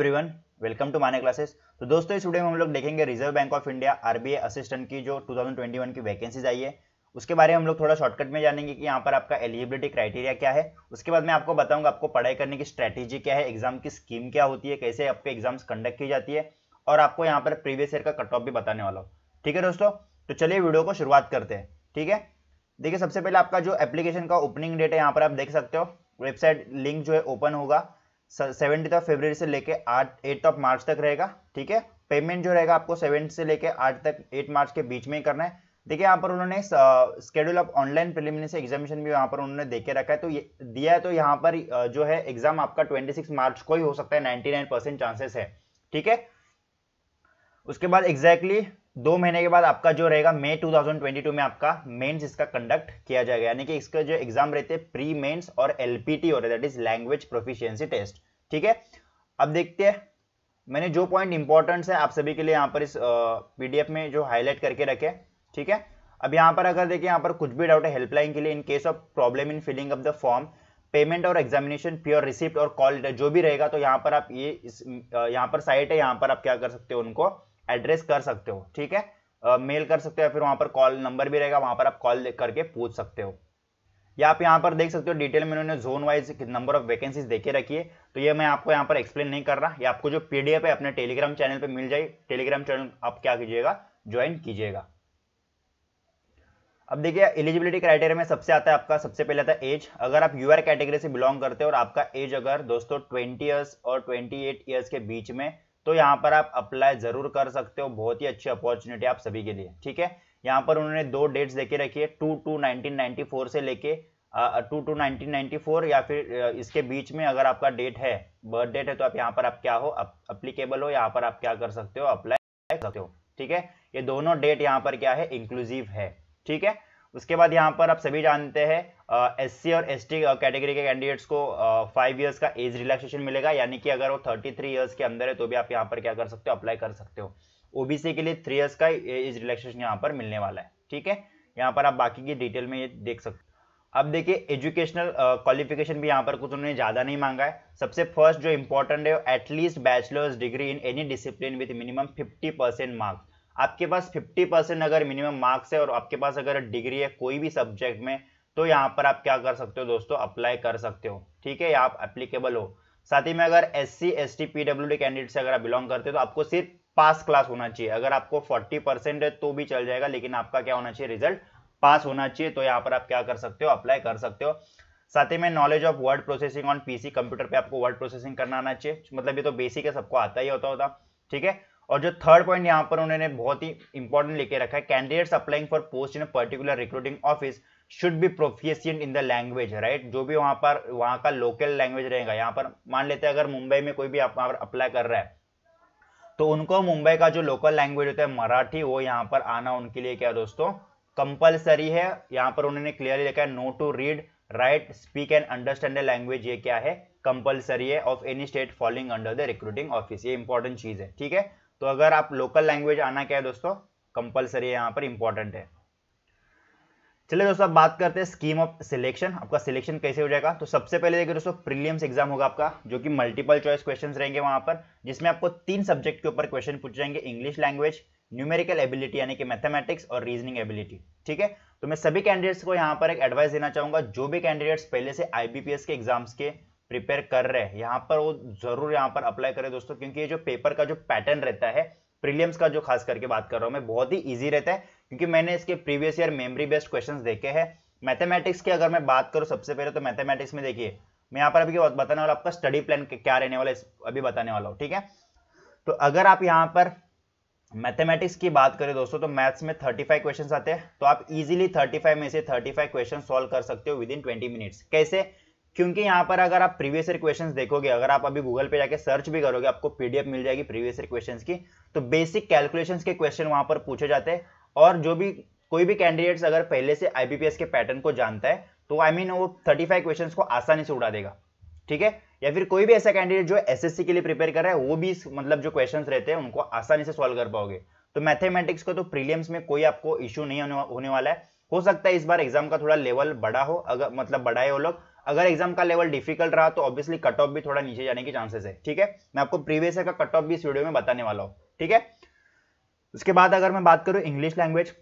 everyone welcome to माने classes तो दोस्तों इस वीडियो में हम लोग देखेंगे reserve bank of India RBI assistant की जो 2021 की वैकेंसीज आई है उसके बारे में हम लोग थोड़ा शॉर्टकट में जानेंगे कि यहाँ पर आपका एलिजिबिलिटी क्राइटेरिया क्या है उसके बाद मैं आपको बताऊंगा आपको पढ़ाई करने की स्ट्रैटेजी क्या है एग्जाम की स्कीम क्या होती है कैसे आपके एग्जाम्स कंडक्ट की जाती है और आपको यहाँ पर प्रीवियस ईयर का कट ऑफ भी बताने वाला हूँ ठीक है दोस्तों तो चलिए वीडियो को शुरुआत करते हैं ठीक है देखिए सबसे पहले आपका जो एप्लीकेशन का ओपनिंग डेट है यहाँ पर आप देख सकते हो वेबसाइट लिंक जो है ओपन होगा सेवेंटीथ ऑफ फेबर से लेके आठ एट्थ ऑफ मार्च तक रहेगा ठीक है पेमेंट जो रहेगा आपको सेवन से लेके आठ तक एट मार्च के बीच में ही करना है देखिए यहाँ पर उन्होंने स्केड्यूल ऑफ ऑनलाइन प्रिलिमिनरी से एग्जामिशन भी यहाँ पर उन्होंने देके रखा है तो ये दिया है तो यहाँ पर जो है एग्जाम आपका 26 मार्च को ही हो सकता है 99 परसेंट चांसेस है ठीक है उसके बाद एग्जैक्टली exactly दो महीने के बाद आपका जो रहेगा मई 2022 में आपका मेंस इसका कंडक्ट किया जाएगा यानी कि इसका जो एग्जाम रहते हैं प्री मेन्स और एलपीटी और that is language proficiency test ठीक है अब देखते हैं मैंने जो पॉइंट इंपॉर्टेंट है आप सभी के लिए यहाँ पर इस पीडीएफ में जो हाईलाइट करके रखे ठीक है अब यहाँ पर अगर देखिए यहाँ पर कुछ भी डाउट है हेल्पलाइन के लिए in case of problem in filling up the form payment और एग्जामिनेशन प्योर रिसिप्ट और कॉल जो भी रहेगा तो यहाँ पर आप ये इस यहाँ पर साइट है यहाँ पर आप क्या कर सकते हो उनको एड्रेस कर सकते हो ठीक है मेल कर सकते हो या फिर वहाँ पर कॉल नंबर भी रहेगा वहाँ पर आप कॉल करके पूछ सकते हो या आप यहाँ पर देख सकते हो डिटेल में उन्होंने zone wise number of vacancies देखे रखी है तो ये मैं आपको यहाँ पर एक्सप्लेन नहीं कर रहा ये आपको जो पीडीएफ है अपने टेलीग्राम चैनल पर मिल जाए टेलीग्राम चैनल आप क्या कीजिएगा ज्वाइन कीजिएगा अब देखिए एलिजिबिलिटी क्राइटेरिया में सबसे आता है आपका सबसे पहले आता है एज अगर आप यूआर कैटेगरी से बिलोंग करते हो और आपका एज अगर दोस्तों 20 इयर्स और 28 इयर्स के बीच में तो यहाँ पर आप अप्लाई जरूर कर सकते हो बहुत ही अच्छी अपॉर्चुनिटी आप सभी के लिए ठीक है यहाँ पर उन्होंने दो डेट्स देके रखी है टू टू नाइनटीन से लेके टू टू नाइनटीन या फिर इसके बीच में अगर आपका डेट है बर्थ डेट है तो आप यहाँ पर आप क्या हो अप्लीकेबल हो यहाँ पर आप क्या कर सकते हो अप्लाई सकते हो ठीक है ये दोनों डेट यहाँ पर क्या है इंक्लूसिव है ठीक है उसके बाद यहाँ पर आप सभी जानते हैं एस सी और एस कैटेगरी के कैंडिडेट्स को फाइव ईयर्स का एज रिलैक्सेशन मिलेगा यानी कि अगर वो थर्टी थ्री ईयर्स के अंदर है तो भी आप यहाँ पर क्या कर सकते हो अप्लाई कर सकते हो ओबीसी के लिए थ्री ईयर्स का एज रिलैक्सेशन यहाँ पर मिलने वाला है ठीक है यहाँ पर आप बाकी की डिटेल में ये देख सकते अब देखिए एजुकेशनल क्वालिफिकेशन भी यहाँ पर कुछ उन्होंने ज़्यादा नहीं मांगा है सबसे फर्स्ट जो इंपॉर्टेंट है at least bachelors degree in any discipline with minimum 50 percent marks आपके पास 50 परसेंट अगर मिनिमम मार्क्स है और आपके पास अगर डिग्री है कोई भी सब्जेक्ट में तो यहाँ पर आप क्या कर सकते हो दोस्तों अप्लाई कर सकते हो ठीक है आप एप्लीकेबल हो साथ ही में अगर S C S T P W D candidate से अगर आप बिलोंग करते हो तो आपको सिर्फ पास क्लास होना चाहिए अगर आपको 40 परसेंट है तो भी चल जाएगा लेकिन आपका क्या होना चाहिए रिजल्ट पास होना चाहिए तो यहाँ पर आप क्या कर सकते हो अप्लाई कर सकते हो साथ ही में knowledge of word processing on PC computer पे आपको वर्ड प्रोसेसिंग करना आना चाहिए मतलब ये तो बेसिक है सबको आता ही होता होता ठीक है और जो थर्ड पॉइंट यहाँ पर उन्होंने बहुत ही इंपॉर्टेंट लेके रखा है candidates applying for post in particular recruiting office should be proficient in the language right जो भी वहां पर वहां का लोकल लैंग्वेज रहेगा यहाँ पर मान लेते हैं अगर मुंबई में कोई भी आप अप्लाई कर रहा है तो उनको मुंबई का जो लोकल लैंग्वेज होता है मराठी वो यहाँ पर आना उनके लिए क्या दोस्तों कंपलसरी है यहाँ पर उन्होंने क्लियरली लिखा है know to read write speak and understand language ये क्या है कंपलसरी है of any state following under the recruiting office ये इंपॉर्टेंट चीज है ठीक है तो अगर आप लोकल लैंग्वेज आना क्या है दोस्तों कंपलसरी है यहाँ पर इंपॉर्टेंट है चलिए दोस्तों अब बात करते हैं स्कीम ऑफ सिलेक्शन आपका सिलेक्शन कैसे हो जाएगा तो सबसे पहले देखिए दोस्तों प्रीलियम्स एग्जाम होगा आपका जो कि मल्टीपल चॉइस क्वेश्चन रहेंगे वहां पर जिसमें आपको तीन सब्जेक्ट के ऊपर क्वेश्चन पूछ जाएंगे इंग्लिश लैंग्वेज न्यूमेरिकल एबिलिटी यानी कि मैथमेटिक्स और रीजनिंग एबिलिटी ठीक है तो मैं सभी कैंडिडेट्स को यहाँ पर एक एडवाइस देना चाहूंगा जो भी कैंडिडेट्स पहले से आईबीपीएस के एग्जाम्स के प्रिपेयर कर रहे हैं यहाँ पर वो जरूर यहाँ पर अप्लाई करें दोस्तों क्योंकि ये जो पेपर का जो पैटर्न रहता है प्रीलियम्स का जो खास करके बात कर रहा हूँ मैं बहुत ही ईजी रहता है क्योंकि मैंने इसके previous year memory based question देखे हैं मैथमेटिक्स की अगर मैं बात करूँ सबसे पहले तो मैथमेटिक्स में देखिए मैं यहाँ पर अभी बताने वाला आपका स्टडी प्लान क्या रहने वाला है अभी बताने वाला हूँ ठीक है तो अगर आप यहाँ पर मैथमेटिक्स की बात करें दोस्तों तो मैथ्स में 35 क्वेश्चन आते हैं तो आप इजीली 35 में से 35 क्वेश्चन सॉल्व कर सकते हो विद इन 20 मिनट्स कैसे क्योंकि यहाँ पर अगर आप प्रीवियस ईयर देखोगे अगर आप अभी गूगल पे जाके सर्च भी करोगे आपको पीडीएफ मिल जाएगी प्रीवियस ईयर की तो बेसिक कैलकुलेशन के क्वेश्चन वहां पर पूछे जाते हैं और जो भी कोई भी कैंडिडेट्स अगर पहले से आईबीपीएस के पैटर्न को जानता है तो आई I मीन mean, वो थर्टी फाइव क्वेश्चन को आसानी से उड़ा देगा ठीक है या फिर कोई भी ऐसा कैंडिडेट जो एसएससी के लिए प्रिपेयर कर रहा है वो भी मतलब जो क्वेश्चन रहते हैं उनको आसानी से सॉल्व कर पाओगे तो मैथमेटिक्स का तो प्रीलियम्स में कोई आपको इश्यू नहीं होने वाला है हो सकता है इस बार एग्जाम का थोड़ा लेवल बड़ा हो अगर मतलब बढ़ाए वो लोग अगर एग्जाम का लेवल डिफिकल्ट रहा तो ऑब्वियसली कट ऑफ भी थोड़ा नीचे जाने के चांसेस है ठीक है मैं आपको प्रीवियस का कट ऑफ भी इस वीडियो में बताने वाला हूँ ठीक है उसके बाद अगर मैं बात करूँ इंग्लिश लैंग्वेज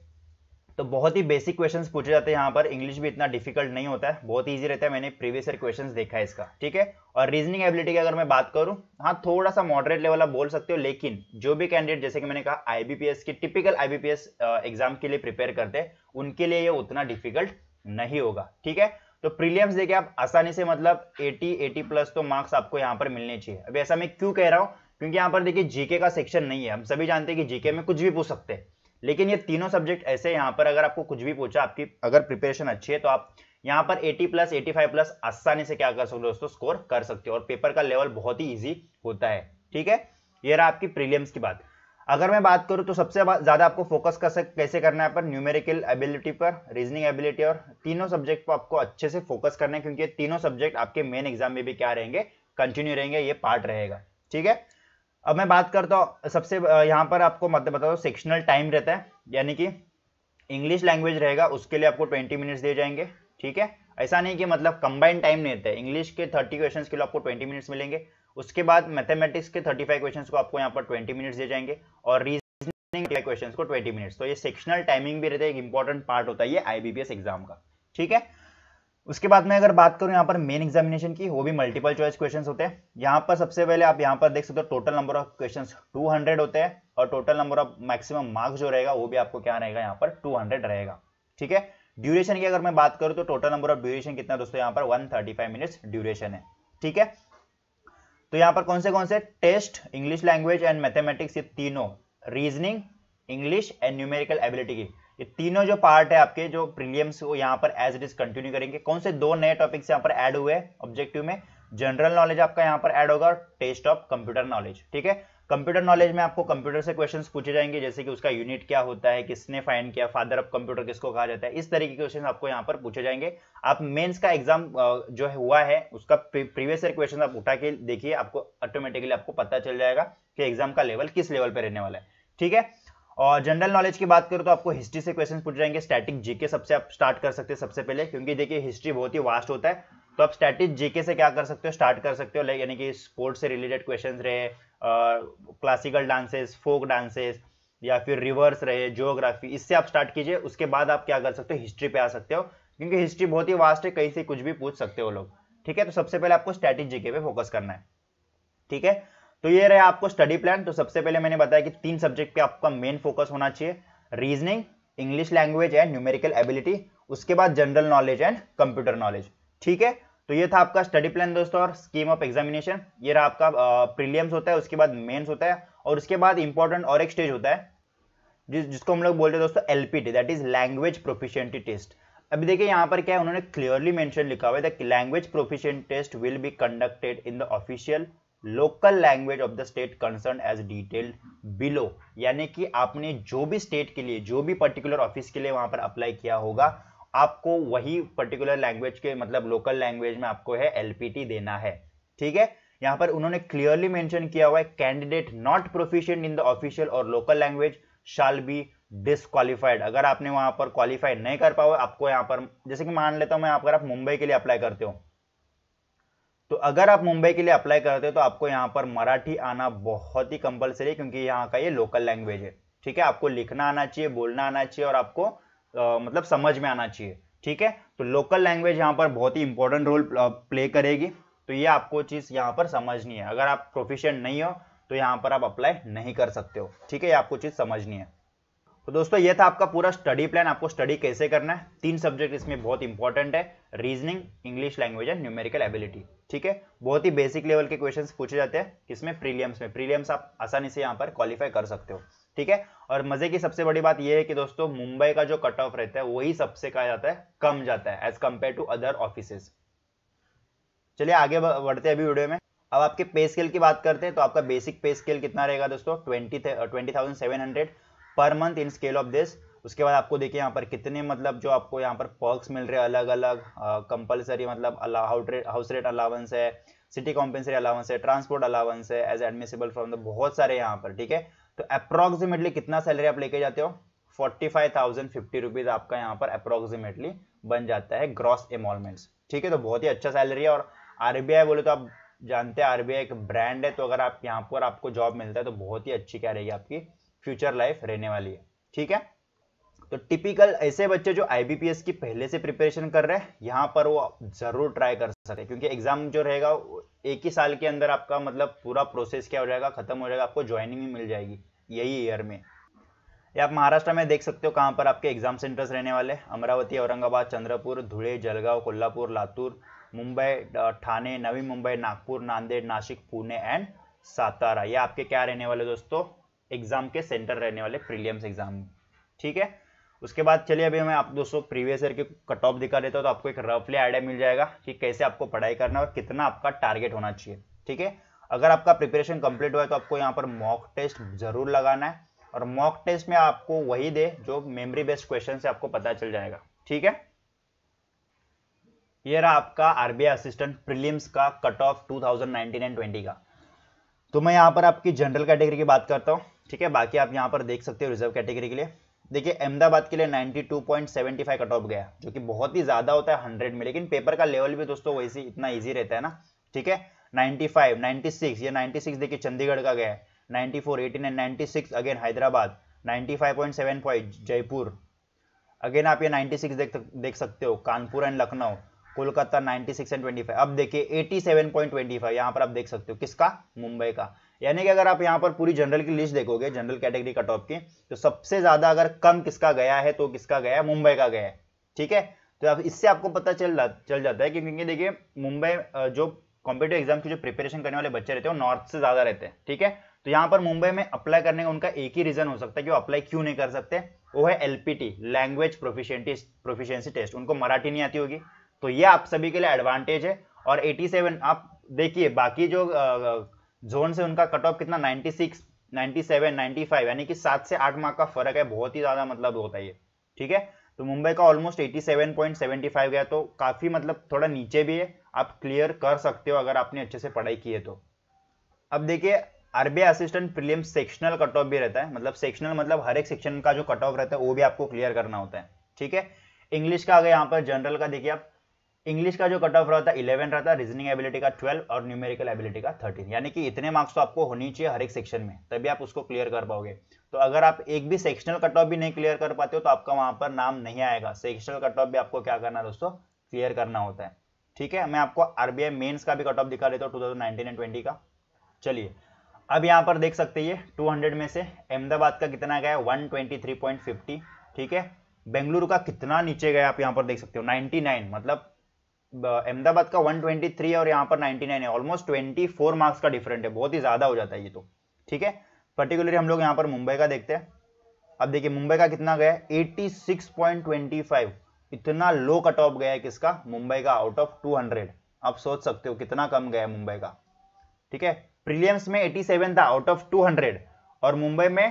तो बहुत ही बेसिक क्वेश्चंस पूछे जाते हैं यहाँ पर इंग्लिश भी इतना डिफिकल्ट नहीं होता है बहुत इजी रहता है मैंने प्रीवियस ईयर क्वेश्चंस देखा है इसका ठीक है और रीजनिंग एबिलिटी की अगर मैं बात करूँ हाँ थोड़ा सा मॉडरेट लेवल आप बोल सकते हो लेकिन जो भी कैंडिडेट जैसे कि मैंने कहा आईबीपीएस की टिपिकल आईबीपीएस एग्जाम के लिए प्रिपेयर करते हैं उनके लिए ये उतना डिफिकल्ट नहीं होगा ठीक है तो प्रीलियम्स देखिए आप आसानी से मतलब 80 80 प्लस तो मार्क्स आपको यहाँ पर मिलने चाहिए अभी ऐसा मैं क्यों कह रहा हूँ क्योंकि यहाँ पर देखिए जीके का सेक्शन नहीं है हम सभी जानते हैं कि जीके में कुछ भी पूछ सकते हैं लेकिन ये तीनों सब्जेक्ट ऐसे यहाँ पर अगर आपको कुछ भी पूछा आपकी अगर प्रिपेरेशन अच्छी है तो आप यहाँ पर 80 प्लस 85 प्लस आसानी से क्या कर सकते हो दोस्तों स्कोर कर सकते हो और पेपर का लेवल बहुत ही ईजी होता है ठीक है ये रहा आपकी प्रीलियम्स की बात अगर मैं बात करूँ तो सबसे ज़्यादा आपको फोकस कर सक कैसे करना है पर न्यूमेरिकल एबिलिटी पर रीजनिंग एबिलिटी और तीनों सब्जेक्ट पर आपको अच्छे से फोकस करना है क्योंकि ये तीनों सब्जेक्ट आपके मेन एग्जाम में भी क्या रहेंगे कंटिन्यू रहेंगे ये पार्ट रहेगा ठीक है अब मैं बात करता हूँ सबसे यहाँ पर आपको मतलब बता दो सेक्शनल टाइम रहता है यानी कि इंग्लिश लैंग्वेज रहेगा उसके लिए आपको ट्वेंटी मिनट्स दिए जाएंगे ठीक है ऐसा नहीं कि मतलब कंबाइंड टाइम नहीं रहता है इंग्लिश के थर्टी क्वेश्चन के लिए आपको ट्वेंटी मिनट्स मिलेंगे उसके बाद मैथमेटिक्स के 35 क्वेश्चन को आपको यहाँ पर 20 मिनट्स दिए जाएंगे और रीजनिंग क्वेश्चन को 20 मिनट्स तो ये सेक्शनल टाइमिंग भी रहता है एक इंपॉर्टेंट पार्ट होता है ये आईबीपीएस एग्जाम का ठीक है उसके बाद में अगर बात करूं यहाँ पर मेन एग्जामिनेशन की वो भी मल्टीपल चॉइस क्वेश्चंस होते हैं यहाँ पर सबसे पहले आप यहाँ पर देख सकते हो टोटल नंबर ऑफ क्वेश्चंस 200 होते हैं और total number of maximum marks जो रहेगा वो भी आपको क्या रहेगा यहाँ पर 200 रहेगा ठीक है ड्यूरेशन की अगर मैं बात करूँ तो टोटल नंबर ऑफ ड्यूरेशन कितना दोस्तों यहाँ पर फाइव मिनट्स ड्यूरेशन है ठीक है तो यहां पर कौन से कौन से test English language and mathematics ये तीनों reasoning English and numerical ability की ये तीनों जो पार्ट है आपके जो प्रीलियम्स वो यहाँ पर एज इट इज कंटिन्यू करेंगे कौन से दो नए टॉपिक्स यहाँ पर ऐड हुए ऑब्जेक्टिव में जनरल नॉलेज आपका यहाँ पर ऐड होगा और टेस्ट ऑफ कंप्यूटर नॉलेज ठीक है कंप्यूटर नॉलेज में आपको कंप्यूटर से क्वेश्चंस पूछे जाएंगे जैसे कि उसका यूनिट क्या होता है किसने फाइंड किया फादर ऑफ कंप्यूटर किसको कहा जाता है इस तरीके के क्वेश्चन आपको यहाँ पर पूछे जाएंगे आप मेंस का एग्जाम जो है हुआ है उसका प्रीवियस ईयर क्वेश्चन आप उठा के देखिए आपको ऑटोमेटिकली आपको पता चल जाएगा कि एग्जाम का लेवल किस लेवल पर रहने वाला है ठीक है और जनरल नॉलेज की बात करूँ तो आपको हिस्ट्री से क्वेश्चन पूछ जाएंगे स्टैटिक जीके सबसे आप स्टार्ट कर सकते हैं सबसे पहले क्योंकि देखिए हिस्ट्री बहुत ही वास्ट होता है तो आप स्टैटिक जीके से क्या कर सकते हो स्टार्ट कर सकते हो लाइक यानी कि स्पोर्ट्स से रिलेटेड क्वेश्चंस रहे क्लासिकल डांसेस फोक डांसेस या फिर रिवर्स रहे जियोग्राफी इससे आप स्टार्ट कीजिए उसके बाद आप क्या कर सकते हो हिस्ट्री पे आ सकते हो क्योंकि हिस्ट्री बहुत ही वास्ट है कहीं से कुछ भी पूछ सकते हो लोग ठीक है तो सबसे पहले आपको स्ट्रैटेजी के पे फोकस करना है ठीक है तो ये रहे आपको स्टडी प्लान तो सबसे पहले मैंने बताया कि तीन सब्जेक्ट पे आपका मेन फोकस होना चाहिए reasoning English language and numerical ability उसके बाद general knowledge and computer knowledge ठीक है तो ये था आपका स्टडी प्लान दोस्तों और स्कीम ऑफ एग्जामिनेशन ये रहा आपका प्रीलियम्स होता है उसके बाद मेंस होता है और उसके बाद इंपॉर्टेंट और एक स्टेज होता है जिस जिसको हम लोग बोल रहे हैं दोस्तों LPT that is language proficiency test अभी देखिए यहाँ पर क्या है उन्होंने क्लियरली मेंशन लिखा हुआ है language proficient test will be conducted in the official local language of the state concern as detailed below यानी कि आपने जो भी स्टेट के लिए जो भी पर्टिकुलर ऑफिस के लिए वहां पर अप्लाई किया होगा आपको वही पर्टिकुलर लैंग्वेज के मतलब लोकल लैंग्वेज में आपको है एलपीटी देना है ठीक है यहां पर उन्होंने क्लियरली मेंशन किया हुआ है candidate not proficient in the official और local language shall be disqualified अगर आपने वहां पर क्वालिफाइड नहीं कर पाओ आपको यहां पर जैसे कि मान लेता हूं मैं अगर आप मुंबई के लिए अप्लाई करते हो तो अगर आप मुंबई के लिए अप्लाई करते हो तो आपको यहां पर मराठी आना बहुत ही कंपलसरी है क्योंकि यहाँ का ये लोकल लैंग्वेज है ठीक है आपको लिखना आना चाहिए बोलना आना चाहिए और आपको आ, मतलब समझ में आना चाहिए ठीक है तो लोकल लैंग्वेज यहाँ पर बहुत ही इंपॉर्टेंट रोल प्ले करेगी तो ये आपको चीज़ यहाँ पर समझनी है अगर आप प्रोफिशियंट नहीं हो तो यहाँ पर आप अप्लाई नहीं कर सकते हो ठीक है ये आपको चीज़ समझनी है तो दोस्तों ये था आपका पूरा स्टडी प्लान आपको स्टडी कैसे करना है तीन सब्जेक्ट इसमें बहुत इंपॉर्टेंट है reasoning English language and numerical ability ठीक है बहुत ही बेसिक लेवल के क्वेश्चंस पूछे जाते हैं किसमें प्रीलियम्स में प्रीलियम्स आप आसानी से यहाँ पर क्वालिफाई कर सकते हो ठीक है और मजे की सबसे बड़ी बात यह है कि दोस्तों मुंबई का जो कट ऑफ रहता है वही सबसे कहा जाता है कम जाता है as compared to other office चलिए आगे बढ़ते हैं अभी वीडियो में अब आपके पे स्केल की बात करते हैं तो आपका बेसिक पे स्केल कितना रहेगा दोस्तों twenty twenty thousand seven hundred per month in scale of this उसके बाद आपको देखिए यहाँ पर कितने मतलब जो आपको यहाँ पर पर्क्स मिल रहे हैं अलग अलग कंपलसरी मतलब हाउस रेट अलावेंस है सिटी कॉम्पेंसरी अलाउंस है ट्रांसपोर्ट अलाउंस है एज एडमिसेबल फ्रॉम द बहुत सारे यहाँ पर ठीक है तो अप्रोक्सीमेटली कितना सैलरी आप लेके जाते हो forty five thousand fifty rupees आपका यहाँ पर अप्रोक्सीमेटली बन जाता है ग्रॉस एमोलमेंट्स ठीक है तो बहुत ही अच्छा सैलरी है और आरबीआई बोले तो आप जानते हैं आरबीआई एक ब्रांड है तो अगर आप यहाँ पर आपको जॉब मिलता है तो बहुत ही अच्छी क्या रहेगी आपकी फ्यूचर लाइफ रहने वाली है ठीक है तो टिपिकल ऐसे बच्चे जो आईबीपीएस की पहले से प्रिपरेशन कर रहे हैं यहाँ पर वो जरूर ट्राई कर सकते हैं क्योंकि एग्जाम जो रहेगा एक ही साल के अंदर आपका मतलब पूरा प्रोसेस क्या हो जाएगा खत्म हो जाएगा आपको ज्वाइनिंग भी मिल जाएगी यही ईयर में ये आप महाराष्ट्र में देख सकते हो कहाँ पर आपके एग्जाम सेंटर्स रहने वाले अमरावती औरंगाबाद चंद्रपुर धुड़े जलगांव कोल्हापुर लातूर मुंबई ठाणे नवी मुंबई नागपुर नांदेड़ नासिक पुणे एंड सातारा ये आपके क्या रहने वाले दोस्तों एग्जाम के सेंटर रहने वाले प्रीलियम्स एग्जाम ठीक है उसके बाद चलिए अभी मैं आप दोस्तों प्रीवियस ईयर के कट ऑफ दिखा देता हूँ तो आपको एक रफली आइडिया मिल जाएगा कि कैसे आपको पढ़ाई करना और कितना आपका टारगेट होना चाहिए ठीक है अगर आपका प्रिपरेशन कंप्लीट हुआ है तो आपको यहाँ पर मॉक टेस्ट जरूर लगाना है और मॉक टेस्ट में आपको वही दे जो मेमोरी बेस्ड क्वेश्चन से आपको पता चल जाएगा ठीक है ये रहा आपका आरबीआई असिस्टेंट प्रीलिम्स का कट ऑफ 2019 एंड 20 का तो मैं यहाँ पर आपकी जनरल कैटेगरी की बात करता हूँ ठीक है बाकी आप यहाँ पर देख सकते हो रिजर्व कैटेगरी के लिए देखिए अहमदाबाद के लिए 92.75 कट ऑफ गया जो कि बहुत ही ज्यादा होता है 100 में लेकिन पेपर का लेवल भी दोस्तों वैसे इतना इजी रहता है ना ठीक है 95, 96 ये 96 देखिए चंडीगढ़ का गया है 94, 18 and 96 again Hyderabad 95.75 Jaipur again आप ये 96 देख देख सकते हो Kanpur and Lucknow Kolkata 96 and twenty अब देखिए एटी सेवन पर आप देख सकते हो किसका मुंबई का यानी कि अगर आप यहाँ पर पूरी जनरल की लिस्ट देखोगे जनरल कैटेगरी कट ऑफ की तो सबसे ज्यादा अगर कम किसका गया है तो किसका गया है मुंबई का गया है ठीक है तो आप इससे आपको पता चल चल जाता है कि क्योंकि देखिए मुंबई जो कॉम्पिटेटिव एग्जाम की जो प्रिपरेशन करने वाले बच्चे रहते हैं वो नॉर्थ से ज्यादा रहते हैं ठीक है तो यहाँ पर मुंबई में अप्लाई करने का उनका एक ही रीजन हो सकता है कि वो अप्लाई क्यों नहीं कर सकते वो है LPT language proficiency proficiency test उनको मराठी नहीं आती होगी तो ये आप सभी के लिए एडवांटेज है और 87 आप देखिए बाकी जो जोन से उनका कट ऑफ कितना 96, 97, 95 यानी कि सात से आठ मार्क का फर्क है बहुत ही ज्यादा मतलब होता है ये ठीक है तो मुंबई का ऑलमोस्ट 87.75 गया तो काफी मतलब थोड़ा नीचे भी है आप क्लियर कर सकते हो अगर आपने अच्छे से पढ़ाई की है तो अब देखिए RBI assistant prelim sectional cut off भी रहता है मतलब सेक्शनल मतलब हर एक सेक्शन का जो कट ऑफ रहता है वो भी आपको क्लियर करना होता है ठीक है इंग्लिश का अगर यहाँ पर जनरल का देखिए आप इंग्लिश का जो कट ऑफ रहता है इलेवन रहता है रीजनिंग एबिलिटी का ट्वेल्व और न्यूमेरिकल एबिलिटी का थर्टीन यानी कि इतने मार्क्स तो आपको होनी चाहिए हर एक सेक्शन में तभी आप उसको क्लियर कर पाओगे तो अगर आप एक भी सेक्शनल कट ऑफ भी नहीं क्लियर कर पाते हो तो आपका वहां पर नाम नहीं आएगा सेक्शनल कट ऑफ भी आपको क्या करना है दोस्तों क्लियर करना होता है ठीक है मैं आपको आरबीआई मेन्स का भी कट ऑफ दिखा देता हूँ टू एंड ट्वेंटी का चलिए अब यहाँ पर देख सकते टू हंड्रेड में से अहमदाबाद का कितना गया फिफ्टी ठीक है बेंगलुरु का कितना नीचे गया आप यहाँ पर देख सकते हो नाइन मतलब अहमदाबाद का 123 और यहाँ पर 99 है ऑलमोस्ट 24 मार्क्स का डिफरेंट है बहुत ही ज़्यादा हो जाता है ये तो ठीक है पर्टिकुलरली हम लोग यहाँ पर मुंबई का देखते हैं अब देखिए मुंबई का कितना गया 86.25 इतना लो कट ऑफ गया है किसका मुंबई का आउट ऑफ 200 आप सोच सकते हो कितना कम गया मुंबई का ठीक है प्रीलियम्स में एटी था आउट ऑफ टू और मुंबई में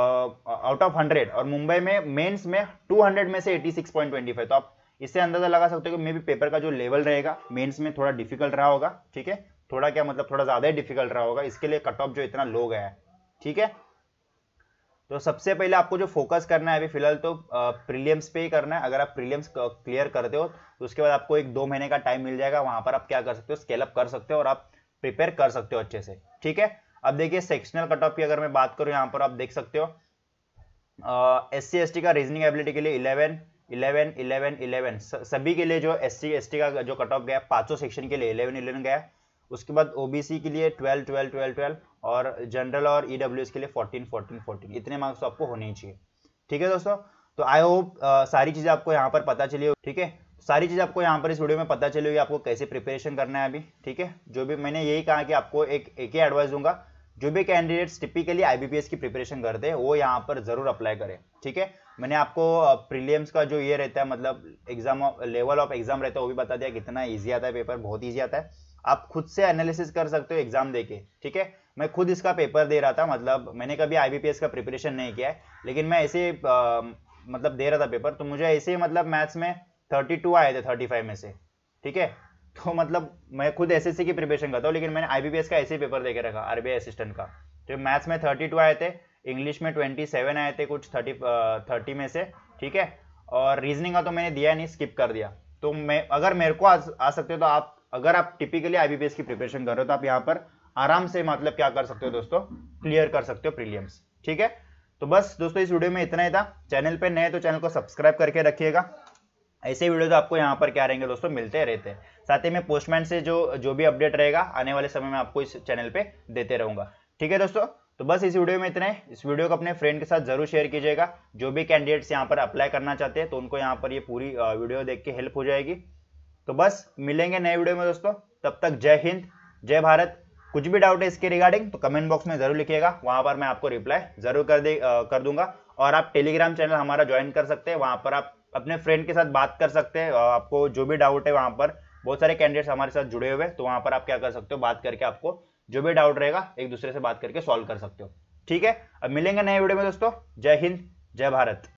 आउट ऑफ हंड्रेड और मुंबई में मेन्स में टू में से एटी तो आप इससे अंदाजा लगा सकते हो कि मे बी पेपर का जो लेवल रहेगा मेंस में थोड़ा डिफिकल्ट रहा होगा ठीक है थोड़ा क्या मतलब थोड़ा ज़्यादा ही डिफिकल्ट रहा होगा इसके लिए कट ऑफ जो इतना लो गया है ठीक है तो सबसे पहले आपको जो फोकस करना है अभी फिलहाल तो प्रीलियम्स पे ही करना है अगर आप प्रीलियम्स क्लियर करते हो तो उसके बाद आपको एक दो महीने का टाइम मिल जाएगा वहां पर आप क्या कर सकते हो स्केलअप कर सकते हो और आप प्रिपेयर कर सकते हो अच्छे से ठीक है अब देखिए सेक्शनल कट ऑफ की अगर मैं बात करूँ यहाँ पर आप देख सकते हो एस सी एस टी का रीजनिंग एबिलिटी के लिए इलेवन इलेवन इलेवन इलेवन सभी के लिए जो एस सी एस टी का जो कट ऑफ गया पाँचों सेक्शन के लिए इलेवन इलेवन गया उसके बाद ओबीसी के लिए ट्वेल्व ट्वेल्व ट्वेल्व ट्वेल्व और जनरल और ई e के लिए फोर्टीन फोर्टीन फोर्टीन इतने मार्क्स तो आपको होने ही चाहिए ठीक है दोस्तों तो आई होप सारी चीज़ें आपको यहाँ पर पता चली हो ठीक है सारी चीज़ आपको यहाँ पर इस वीडियो में पता चली होगी आपको कैसे प्रिपरेशन करना है अभी ठीक है जो भी मैंने यही कहा कि आपको एक एक ही एडवाइस दूंगा जो भी कैंडिडेट्स टिपिकली आईबीपीएस की प्रिपरेशन करते हैं वो यहाँ पर जरूर अप्लाई करें ठीक है मैंने आपको प्रीलियम्स का जो ये रहता है मतलब एग्जाम लेवल ऑफ एग्जाम रहता है वो भी बता दिया कितना ईजी आता है पेपर बहुत ईजी आता है आप खुद से एनालिसिस कर सकते हो एग्जाम देके ठीक है मैं खुद इसका पेपर दे रहा था मतलब मैंने कभी आईबीपीएस का प्रिपरेशन नहीं किया है लेकिन मैं ऐसे मतलब दे रहा था पेपर तो मुझे ऐसे मतलब मैथ्स में थर्टी टू आए थे थर्टी फाइव में से ठीक है तो मतलब मैं खुद एस की प्रिपरेशन करता हूँ लेकिन मैंने आई का ऐसे पेपर देकर रखा आर असिस्टेंट का तो मैथ्स में थर्टी आए थे इंग्लिश में ट्वेंटी आए थे कुछ थर्टी थर्टी में से ठीक है और रीजनिंग का तो मैंने दिया नहीं स्किप कर दिया तो मैं अगर मेरे को आ, आ सकते हो तो आप अगर आप टिपिकली आई की प्रिपरेशन कर रहे हो तो आप यहाँ पर आराम से मतलब क्या कर सकते हो दोस्तों क्लियर कर सकते हो प्रीलियम्स ठीक है तो बस दोस्तों इस वीडियो में इतना ही था चैनल पे नए तो चैनल को सब्सक्राइब करके रखिएगा ऐसे वीडियो तो आपको यहाँ पर क्या रहेंगे दोस्तों मिलते रहते हैं साथ ही में पोस्टमैन से जो जो भी अपडेट रहेगा आने वाले समय में आपको इस चैनल पे देते रहूंगा ठीक है दोस्तों तो बस इस वीडियो में इतने इस वीडियो को अपने फ्रेंड के साथ जरूर शेयर कीजिएगा जो भी कैंडिडेट्स यहाँ पर अप्लाई करना चाहते हैं तो उनको यहाँ पर ये पूरी वीडियो देख के हेल्प हो जाएगी तो बस मिलेंगे नए वीडियो में दोस्तों तब तक जय हिंद जय भारत कुछ भी डाउट है इसके रिगार्डिंग तो कमेंट बॉक्स में जरूर लिखिएगा वहां पर मैं आपको रिप्लाई जरूर कर दे आ, कर दूंगा और आप टेलीग्राम चैनल हमारा ज्वाइन कर सकते हैं वहां पर आप अपने फ्रेंड के साथ बात कर सकते हैं आपको जो भी डाउट है वहां पर बहुत सारे कैंडिडेट्स हमारे साथ जुड़े हुए हैं तो वहां पर आप क्या कर सकते हो बात करके आपको जो भी डाउट रहेगा एक दूसरे से बात करके सॉल्व कर सकते हो ठीक है अब मिलेंगे नए वीडियो में दोस्तों जय हिंद जय भारत